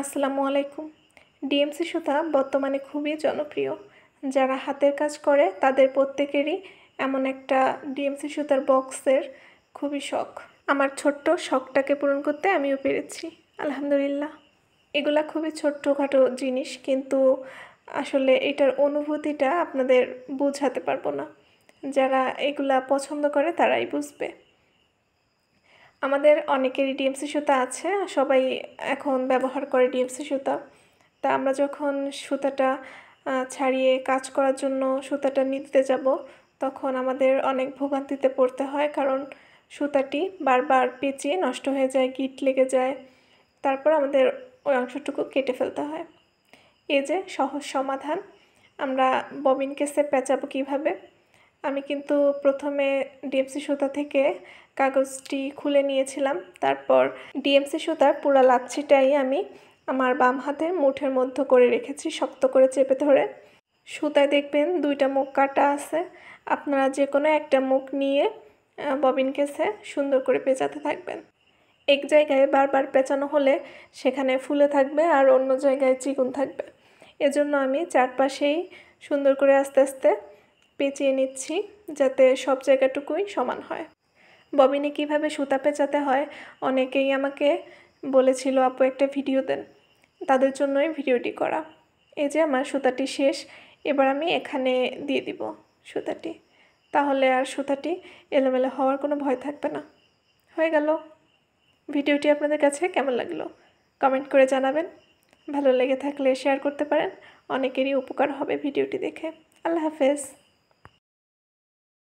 আসসালামু আলাইকুম ডিএমসি সুতা বর্তমানে খুবই জনপ্রিয় যারা হাতের কাজ করে তাদের প্রত্যেকেরই এমন একটা ডিএমসি সুতার বক্সের খুবই শখ আমার ছোট্ট শখটাকে পূরণ করতে আমিও পেরেছি আলহামদুলিল্লাহ এগুলা খুবই ছোট্টখাটো জিনিস কিন্তু আসলে এটার অনুভূতিটা আপনাদের বোঝাতে পারবো না যারা এগুলা পছন্দ করে তারাই বুঝবে আমাদের অনেকেরই ডিএমসি সুতা আছে সবাই এখন ব্যবহার করে ডিএমসি সুতা তা আমরা যখন সুতাটা ছাড়িয়ে কাজ করার জন্য সুতাটা নিতে যাব তখন আমাদের অনেক ভোগান্তিতে পড়তে হয় কারণ সুতাটি বারবার পেঁচিয়ে নষ্ট হয়ে যায় গিট লেগে যায় তারপর আমাদের ওই অংশটুকু কেটে ফেলতে হয় এ যে সহজ সমাধান আমরা ববিন কেসে পেঁচাবো কীভাবে আমি কিন্তু প্রথমে ডিএমসি সুতা থেকে কাগজটি খুলে নিয়েছিলাম তারপর ডিএমসি সুতার পুরা লাচ্ছিটাই আমি আমার বাম হাতের মুঠের মধ্যে করে রেখেছি শক্ত করে চেপে ধরে সুতায় দেখবেন দুইটা মুখ কাটা আছে আপনারা যে কোনো একটা মুখ নিয়ে ববিন কেসে সুন্দর করে পেঁচাতে থাকবেন এক জায়গায় বারবার পেঁচানো হলে সেখানে ফুলে থাকবে আর অন্য জায়গায় চিকুন থাকবে এজন্য আমি চারপাশেই সুন্দর করে আস্তে আস্তে পেঁচিয়ে নিচ্ছি যাতে সব জায়গাটুকুই সমান হয় ববিনে কিভাবে সুতা পেঁচাতে হয় অনেকেই আমাকে বলেছিল আপু একটা ভিডিও দেন তাদের জন্যই ভিডিওটি করা এই যে আমার সুতাটি শেষ এবার আমি এখানে দিয়ে দিব সুতাটি তাহলে আর সুতাটি এলোমেলো হওয়ার কোনো ভয় থাকবে না হয়ে গেল ভিডিওটি আপনাদের কাছে কেমন লাগলো কমেন্ট করে জানাবেন ভালো লেগে থাকলে শেয়ার করতে পারেন অনেকেরই উপকার হবে ভিডিওটি দেখে আল্লাহ হাফেজ